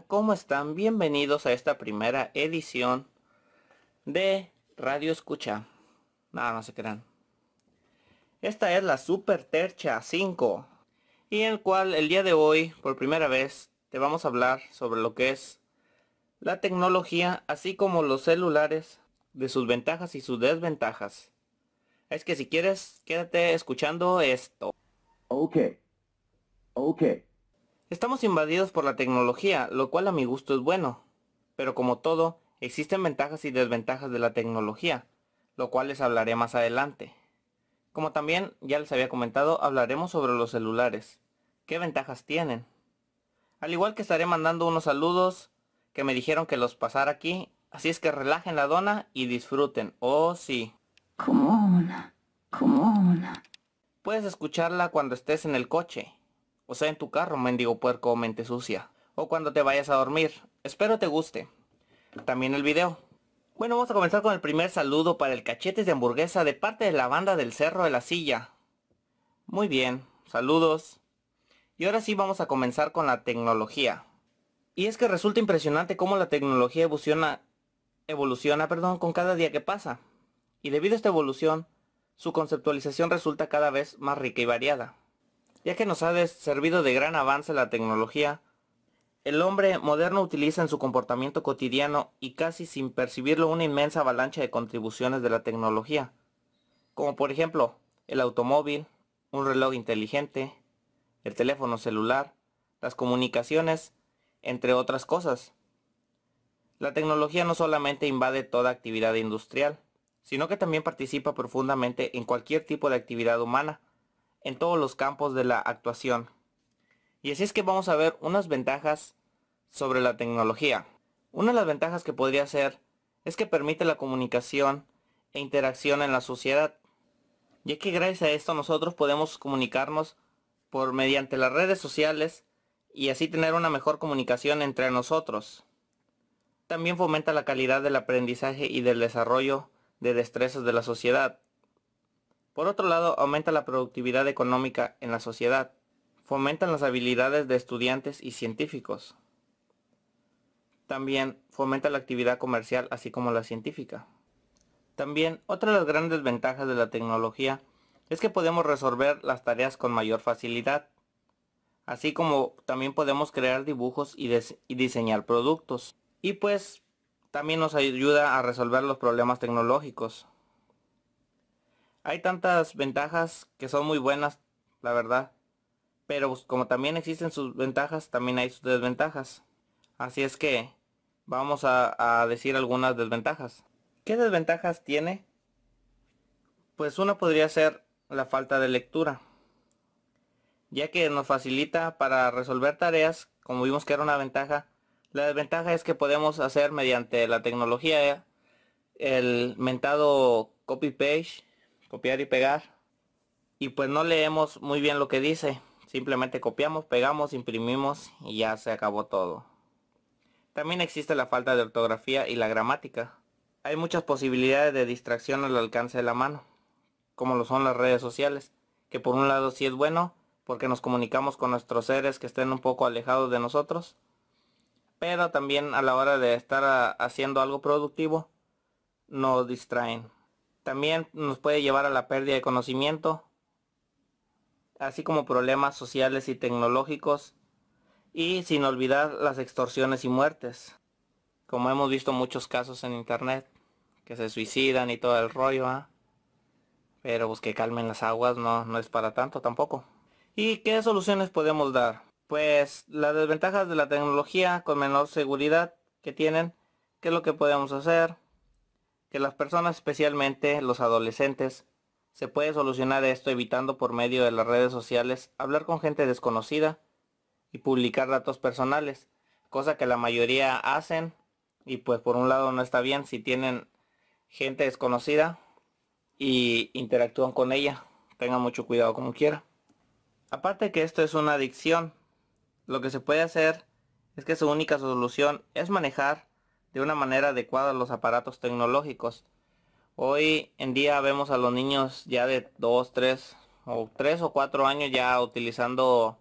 ¿Cómo están? Bienvenidos a esta primera edición de Radio Escucha. Nada, no, se crean. Esta es la Super Tercha 5. Y en el cual el día de hoy, por primera vez, te vamos a hablar sobre lo que es la tecnología, así como los celulares, de sus ventajas y sus desventajas. Es que si quieres, quédate escuchando esto. Ok. Ok. Estamos invadidos por la tecnología, lo cual a mi gusto es bueno. Pero como todo, existen ventajas y desventajas de la tecnología, lo cual les hablaré más adelante. Como también ya les había comentado, hablaremos sobre los celulares. ¿Qué ventajas tienen? Al igual que estaré mandando unos saludos que me dijeron que los pasara aquí, así es que relajen la dona y disfruten. Oh, sí. Como Puedes escucharla cuando estés en el coche o sea, en tu carro, mendigo puerco o mente sucia. O cuando te vayas a dormir. Espero te guste. También el video. Bueno, vamos a comenzar con el primer saludo para el cachetes de hamburguesa de parte de la banda del Cerro de la Silla. Muy bien, saludos. Y ahora sí vamos a comenzar con la tecnología. Y es que resulta impresionante cómo la tecnología evoluciona, evoluciona perdón, con cada día que pasa. Y debido a esta evolución, su conceptualización resulta cada vez más rica y variada ya que nos ha servido de gran avance la tecnología. El hombre moderno utiliza en su comportamiento cotidiano y casi sin percibirlo una inmensa avalancha de contribuciones de la tecnología, como por ejemplo el automóvil, un reloj inteligente, el teléfono celular, las comunicaciones, entre otras cosas. La tecnología no solamente invade toda actividad industrial, sino que también participa profundamente en cualquier tipo de actividad humana, en todos los campos de la actuación. Y así es que vamos a ver unas ventajas sobre la tecnología. Una de las ventajas que podría ser es que permite la comunicación e interacción en la sociedad, ya que gracias a esto nosotros podemos comunicarnos por mediante las redes sociales y así tener una mejor comunicación entre nosotros. También fomenta la calidad del aprendizaje y del desarrollo de destrezas de la sociedad. Por otro lado, aumenta la productividad económica en la sociedad, fomentan las habilidades de estudiantes y científicos. También fomenta la actividad comercial así como la científica. También otra de las grandes ventajas de la tecnología es que podemos resolver las tareas con mayor facilidad, así como también podemos crear dibujos y, y diseñar productos. Y pues también nos ayuda a resolver los problemas tecnológicos. Hay tantas ventajas que son muy buenas, la verdad. Pero pues, como también existen sus ventajas, también hay sus desventajas. Así es que vamos a, a decir algunas desventajas. ¿Qué desventajas tiene? Pues una podría ser la falta de lectura, ya que nos facilita para resolver tareas, como vimos que era una ventaja. La desventaja es que podemos hacer mediante la tecnología el mentado copy page copiar y pegar y pues no leemos muy bien lo que dice simplemente copiamos pegamos imprimimos y ya se acabó todo también existe la falta de ortografía y la gramática hay muchas posibilidades de distracción al alcance de la mano como lo son las redes sociales que por un lado sí es bueno porque nos comunicamos con nuestros seres que estén un poco alejados de nosotros pero también a la hora de estar ah, haciendo algo productivo nos distraen también nos puede llevar a la pérdida de conocimiento, así como problemas sociales y tecnológicos, y sin olvidar las extorsiones y muertes, como hemos visto muchos casos en internet, que se suicidan y todo el rollo, ¿ah? pero busque pues, que calmen las aguas no, no es para tanto tampoco. ¿Y qué soluciones podemos dar? Pues las desventajas de la tecnología con menor seguridad que tienen, qué es lo que podemos hacer, que las personas, especialmente los adolescentes, se puede solucionar esto evitando por medio de las redes sociales hablar con gente desconocida y publicar datos personales, cosa que la mayoría hacen y pues por un lado no está bien si tienen gente desconocida y interactúan con ella, tengan mucho cuidado como quiera. Aparte que esto es una adicción, lo que se puede hacer es que su única solución es manejar de una manera adecuada los aparatos tecnológicos. Hoy en día vemos a los niños ya de 2, 3 o 3 o 4 años ya utilizando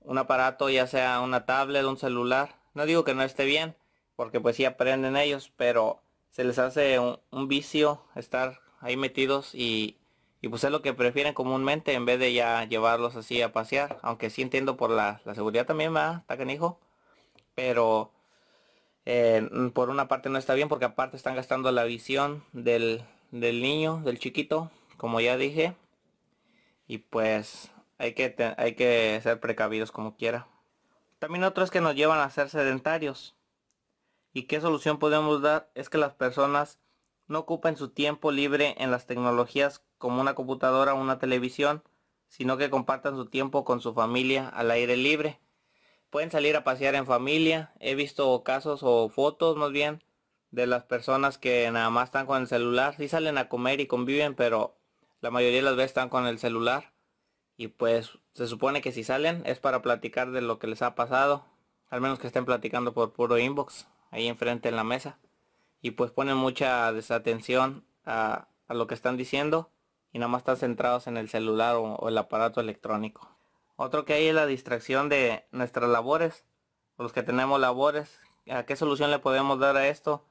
un aparato, ya sea una tablet, un celular. No digo que no esté bien, porque pues sí aprenden ellos, pero se les hace un, vicio estar ahí metidos y, y, pues es lo que prefieren comúnmente en vez de ya llevarlos así a pasear. Aunque sí entiendo por la, seguridad también, va, está hijo? Pero eh, por una parte no está bien porque aparte están gastando la visión del, niño, del chiquito, como ya dije. Y pues hay que, hay que ser precavidos como quiera. También otro es que nos llevan a ser sedentarios. ¿Y qué solución podemos dar? Es que las personas no ocupen su tiempo libre en las tecnologías como una computadora o una televisión, sino que compartan su tiempo con su familia al aire libre pueden salir a pasear en familia. He visto casos o fotos más bien de las personas que nada más están con el celular. Sí salen a comer y conviven, pero la mayoría de las veces están con el celular. Y pues se supone que si salen es para platicar de lo que les ha pasado. Al menos que estén platicando por puro inbox, ahí enfrente en la mesa. Y pues ponen mucha desatención a, lo que están diciendo y nada más están centrados en el celular o el aparato electrónico. Otro que hay es la distracción de nuestras labores, los que tenemos labores. ¿A qué solución le podemos dar a esto?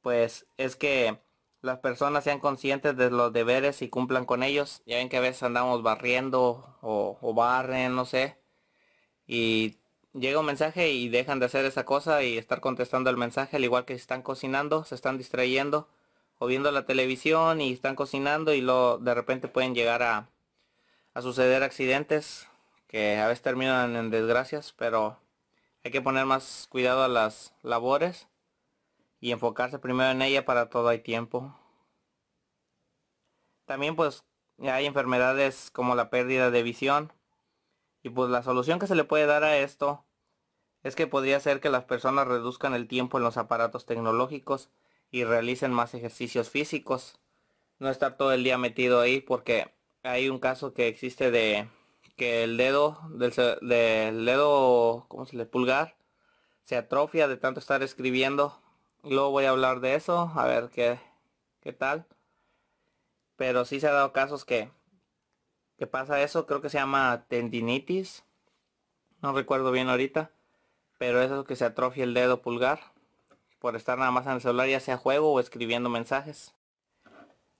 Pues es que las personas sean conscientes de los deberes y cumplan con ellos. Ya ven que a veces andamos barriendo o, barren, no sé. Y llega un mensaje y dejan de hacer esa cosa y estar contestando el mensaje, al igual que si están cocinando, se están distrayendo o viendo la televisión y están cocinando y lo, de repente pueden llegar a suceder accidentes que a veces terminan en desgracias, pero hay que poner más cuidado a las labores y enfocarse primero en ella para todo hay tiempo. También pues hay enfermedades como la pérdida de visión y pues la solución que se le puede dar a esto es que podría ser que las personas reduzcan el tiempo en los aparatos tecnológicos y realicen más ejercicios físicos. No estar todo el día metido ahí porque hay un caso que existe de que el dedo del, dedo, ¿cómo se le? Pulgar se atrofia de tanto estar escribiendo. Luego voy a hablar de eso, a ver qué, qué tal. Pero sí se ha dado casos que, que pasa eso, creo que se llama tendinitis. No recuerdo bien ahorita, pero eso que se atrofia el dedo pulgar por estar nada más en el celular, ya sea juego o escribiendo mensajes.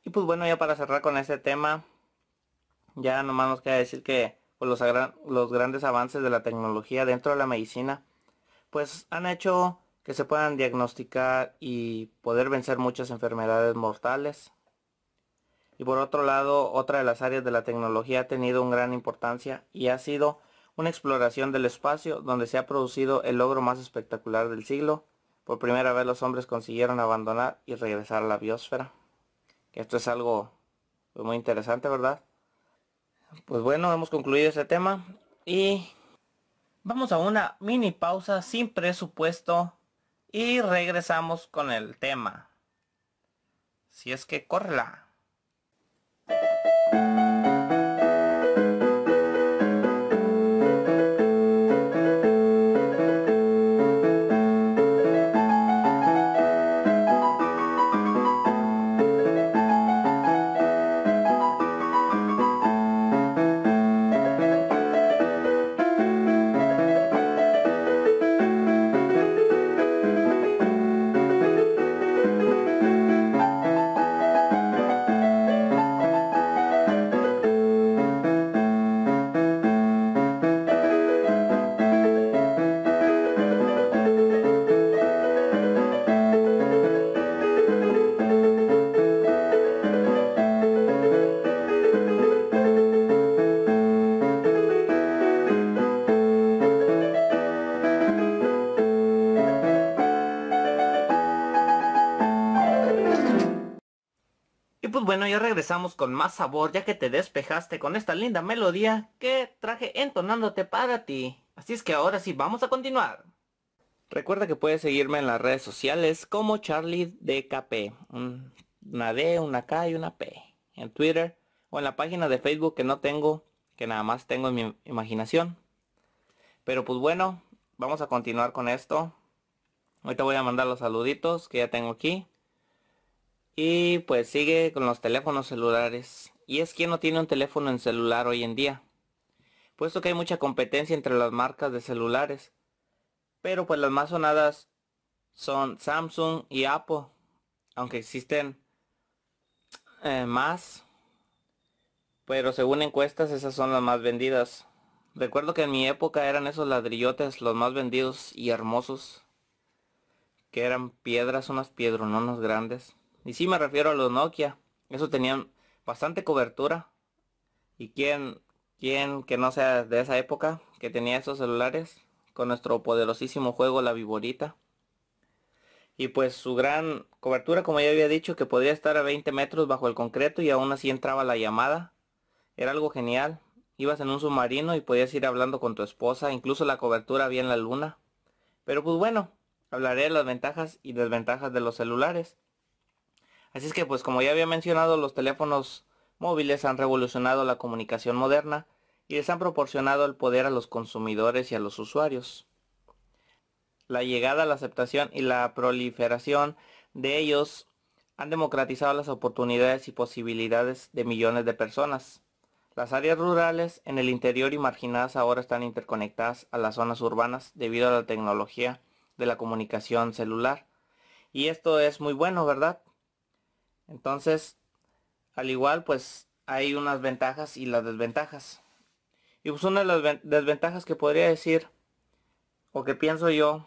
Y pues bueno, ya para cerrar con este tema, ya nomás nos queda decir que pues, los, los grandes avances de la tecnología dentro de la medicina, pues han hecho que se puedan diagnosticar y poder vencer muchas enfermedades mortales. Y por otro lado, otra de las áreas de la tecnología ha tenido una gran importancia y ha sido una exploración del espacio donde se ha producido el logro más espectacular del siglo. Por primera vez los hombres consiguieron abandonar y regresar a la biosfera. Esto es algo pues, muy interesante, ¿verdad? Pues bueno, hemos concluido ese tema y vamos a una mini pausa sin presupuesto y regresamos con el tema. Si es que córrela. Empezamos con más sabor ya que te despejaste con esta linda melodía que traje entonándote para ti. Así es que ahora sí vamos a continuar. Recuerda que puedes seguirme en las redes sociales como Charlie Una D, una K y una P. En Twitter o en la página de Facebook que no tengo, que nada más tengo en mi imaginación. Pero pues bueno, vamos a continuar con esto. Ahorita voy a mandar los saluditos que ya tengo aquí. Y pues sigue con los teléfonos celulares. Y es que no tiene un teléfono en celular hoy en día. Puesto que hay mucha competencia entre las marcas de celulares. Pero pues las más sonadas son Samsung y Apple. Aunque existen eh, más. Pero según encuestas esas son las más vendidas. Recuerdo que en mi época eran esos ladrillotes los más vendidos y hermosos. Que eran piedras, unas piedrononas grandes. Y sí me refiero a los Nokia. Eso tenían bastante cobertura. ¿Y quien, quién que no sea de esa época que tenía esos celulares? Con nuestro poderosísimo juego La Viborita. Y pues su gran cobertura, como ya había dicho, que podía estar a 20 metros bajo el concreto y aún así entraba la llamada. Era algo genial. Ibas en un submarino y podías ir hablando con tu esposa, incluso la cobertura había en la luna. Pero pues bueno, hablaré de las ventajas y desventajas de los celulares. Así es que pues como ya había mencionado, los teléfonos móviles han revolucionado la comunicación moderna y les han proporcionado el poder a los consumidores y a los usuarios. La llegada, la aceptación y la proliferación de ellos han democratizado las oportunidades y posibilidades de millones de personas. Las áreas rurales en el interior y marginadas ahora están interconectadas a las zonas urbanas debido a la tecnología de la comunicación celular. Y esto es muy bueno, ¿verdad? Entonces, al igual, pues hay unas ventajas y las desventajas. Y pues una de las desventajas que podría decir, o que pienso yo,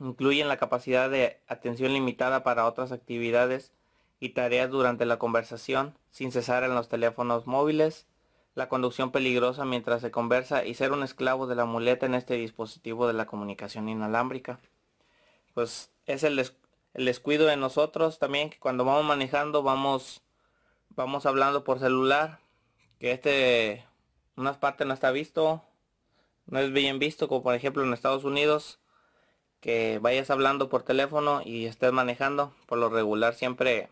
incluyen la capacidad de atención limitada para otras actividades y tareas durante la conversación, sin cesar en los teléfonos móviles, la conducción peligrosa mientras se conversa y ser un esclavo de la muleta en este dispositivo de la comunicación inalámbrica. Pues es el, el descuido de nosotros también, que cuando vamos manejando vamos, vamos hablando por celular, que este, unas partes no está visto, no es bien visto, como por ejemplo en Estados Unidos, que vayas hablando por teléfono y estés manejando, por lo regular siempre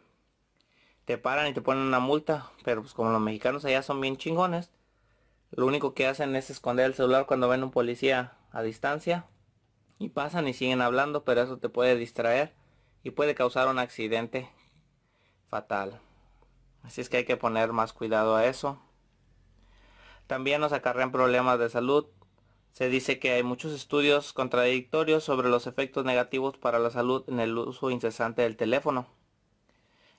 te paran y te ponen una multa, pero pues como los mexicanos allá son bien chingones, lo único que hacen es esconder el celular cuando ven un policía a distancia y pasan y siguen hablando, pero eso te puede distraer y puede causar un accidente fatal. Así es que hay que poner más cuidado a eso. También nos acarrean problemas de salud. Se dice que hay muchos estudios contradictorios sobre los efectos negativos para la salud en el uso incesante del teléfono.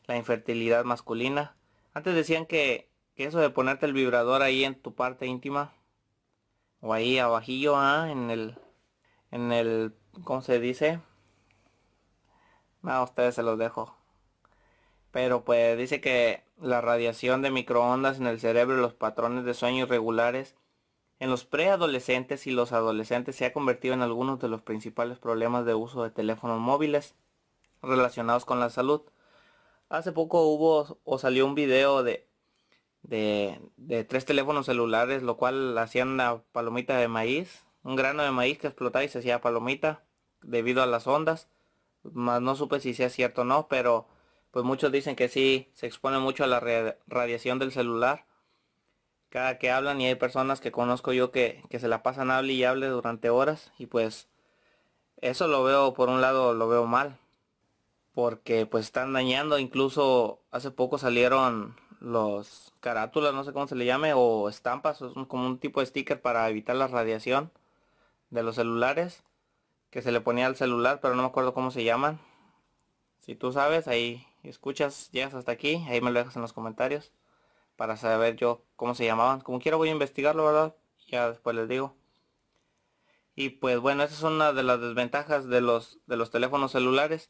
La infertilidad masculina. Antes decían que, eso de ponerte el vibrador ahí en tu parte íntima o ahí abajillo, ¿ah? en el en el ¿cómo se dice? a ustedes se los dejo. Pero pues dice que la radiación de microondas en el cerebro y los patrones de sueño irregulares en los preadolescentes y los adolescentes se ha convertido en algunos de los principales problemas de uso de teléfonos móviles relacionados con la salud. Hace poco hubo o salió un video de, de, de tres teléfonos celulares, lo cual hacían una palomita de maíz, un grano de maíz que explotaba y se hacía palomita debido a las ondas no supe si sea cierto o no, pero pues muchos dicen que sí, se expone mucho a la radiación del celular. Cada que hablan y hay personas que conozco yo que, se la pasan hable y hable durante horas y pues eso lo veo por un lado lo veo mal porque pues están dañando incluso hace poco salieron los carátulas no sé cómo se le llame o estampas es como un tipo de sticker para evitar la radiación de los celulares que se le ponía al celular, pero no me acuerdo cómo se llaman. Si tú sabes, ahí escuchas, llegas hasta aquí, ahí me lo dejas en los comentarios para saber yo cómo se llamaban. Como quiero voy a investigarlo, ¿verdad? Ya después les digo. Y pues bueno, esa es una de las desventajas de los, de los teléfonos celulares.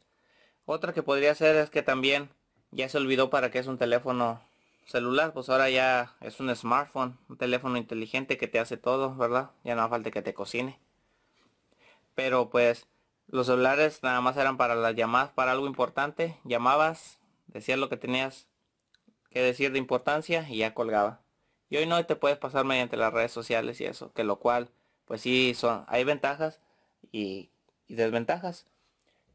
Otra que podría ser es que también ya se olvidó para qué es un teléfono celular, pues ahora ya es un smartphone, un teléfono inteligente que te hace todo, ¿verdad? Ya no falta que te cocine pero pues los celulares nada más eran para las llamadas, para algo importante, llamabas, decías lo que tenías que decir de importancia y ya colgaba. Y hoy no te puedes pasar mediante las redes sociales y eso, que lo cual, pues sí, son, hay ventajas y, y desventajas.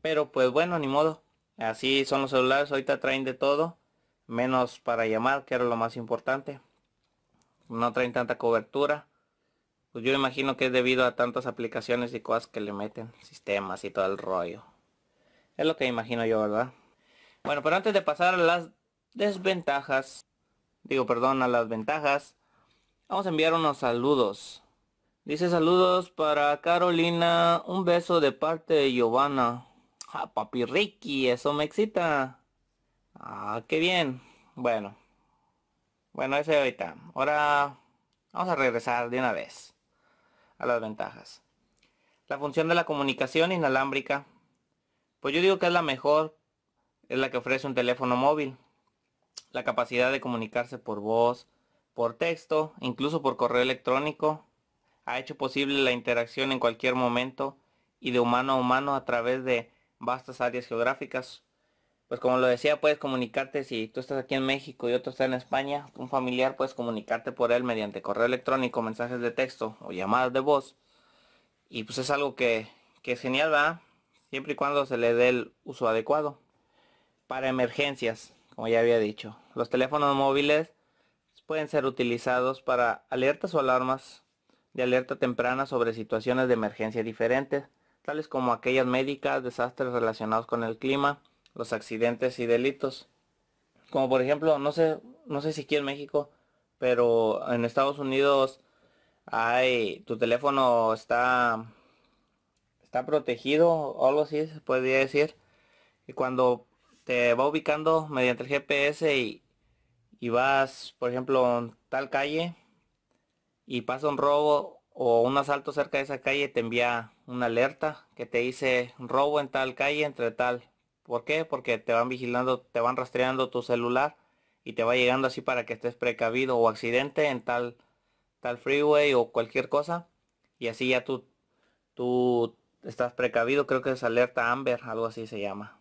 Pero pues bueno, ni modo. Así son los celulares, ahorita traen de todo, menos para llamar, que era lo más importante. No traen tanta cobertura. Pues yo imagino que es debido a tantas aplicaciones y cosas que le meten, sistemas y todo el rollo. Es lo que imagino yo, ¿verdad? Bueno, pero antes de pasar a las desventajas, digo, perdón, a las ventajas, vamos a enviar unos saludos. Dice saludos para Carolina, un beso de parte de Giovanna. A ah, papi Ricky, eso me excita. Ah, qué bien. Bueno. Bueno, ese ahorita. Ahora vamos a regresar de una vez a las ventajas. La función de la comunicación inalámbrica, pues yo digo que es la mejor, es la que ofrece un teléfono móvil. La capacidad de comunicarse por voz, por texto, incluso por correo electrónico, ha hecho posible la interacción en cualquier momento y de humano a humano a través de vastas áreas geográficas pues como lo decía, puedes comunicarte si tú estás aquí en México y otro está en España, un familiar puedes comunicarte por él mediante correo electrónico, mensajes de texto o llamadas de voz. Y pues es algo que, es genial, ¿verdad? Siempre y cuando se le dé el uso adecuado. Para emergencias, como ya había dicho, los teléfonos móviles pueden ser utilizados para alertas o alarmas de alerta temprana sobre situaciones de emergencia diferentes, tales como aquellas médicas, desastres relacionados con el clima, los accidentes y delitos. Como por ejemplo, no sé, no sé si aquí en México, pero en Estados Unidos hay tu teléfono está está protegido o algo así se podría decir y cuando te va ubicando mediante el GPS y, y vas por ejemplo en tal calle y pasa un robo o un asalto cerca de esa calle te envía una alerta que te dice robo en tal calle entre tal ¿Por qué? Porque te van vigilando, te van rastreando tu celular y te va llegando así para que estés precavido o accidente en tal, tal freeway o cualquier cosa. Y así ya tú, tú estás precavido, creo que es alerta Amber, algo así se llama.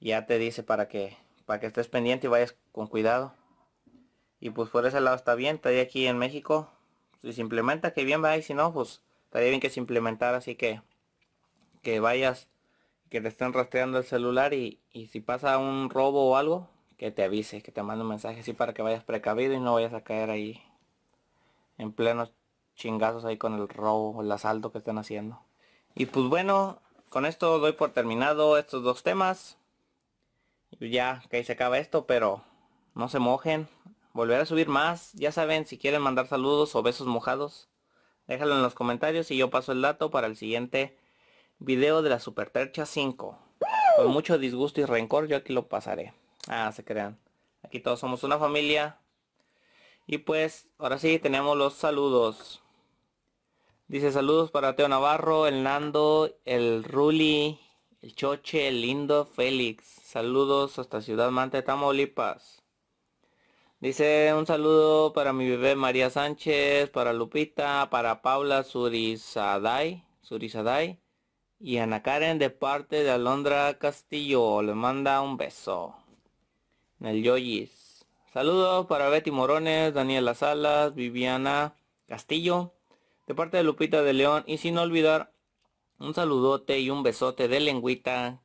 Ya te dice para que, para que estés pendiente y vayas con cuidado. Y pues por ese lado está bien, estaría aquí en México. Si se implementa, que bien va, ahí, si no, pues estaría bien que se implementara, así que que vayas que te estén rastreando el celular y, si pasa un robo o algo, que te avise, que te mande un mensaje así para que vayas precavido y no vayas a caer ahí en plenos chingazos ahí con el robo, el asalto que están haciendo. Y pues bueno, con esto doy por terminado estos dos temas. Ya que ahí se acaba esto, pero no se mojen. Volveré a subir más. Ya saben, si quieren mandar saludos o besos mojados, déjalo en los comentarios y yo paso el dato para el siguiente Video de la tercha 5. Con mucho disgusto y rencor yo aquí lo pasaré. Ah, se crean. Aquí todos somos una familia. Y pues, ahora sí, tenemos los saludos. Dice saludos para Teo Navarro, el Nando, el Ruli, el Choche, el Lindo, Félix. Saludos hasta Ciudad Mante, Tamaulipas. Dice un saludo para mi bebé María Sánchez, para Lupita, para Paula Surizaday, Surizaday y Ana Karen de parte de Alondra Castillo le manda un beso. En el Yoyis. Saludos para Betty Morones, Daniela Salas, Viviana Castillo. De parte de Lupita de León. Y sin olvidar, un saludote y un besote de lengüita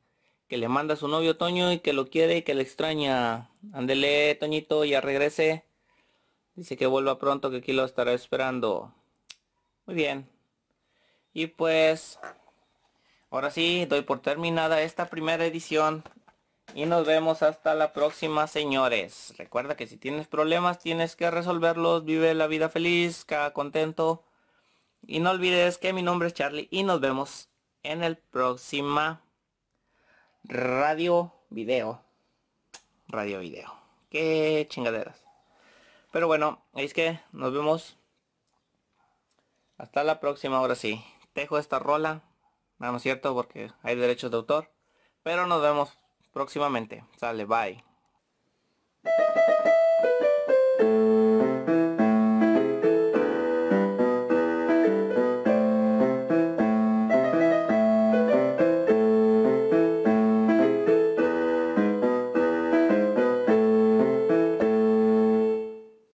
que le manda a su novio Toño y que lo quiere y que le extraña. Ándele, Toñito, ya regrese. Dice que vuelva pronto, que aquí lo estará esperando. Muy bien. Y pues Ahora sí, doy por terminada esta primera edición. Y nos vemos hasta la próxima, señores. Recuerda que si tienes problemas, tienes que resolverlos. Vive la vida feliz, cada contento. Y no olvides que mi nombre es Charlie y nos vemos en el próxima radio video. Radio video. Qué chingaderas. Pero bueno, es que nos vemos. Hasta la próxima, ahora sí. Tejo esta rola. Ah, no, es cierto porque hay derechos de autor. Pero nos vemos próximamente. Sale, bye.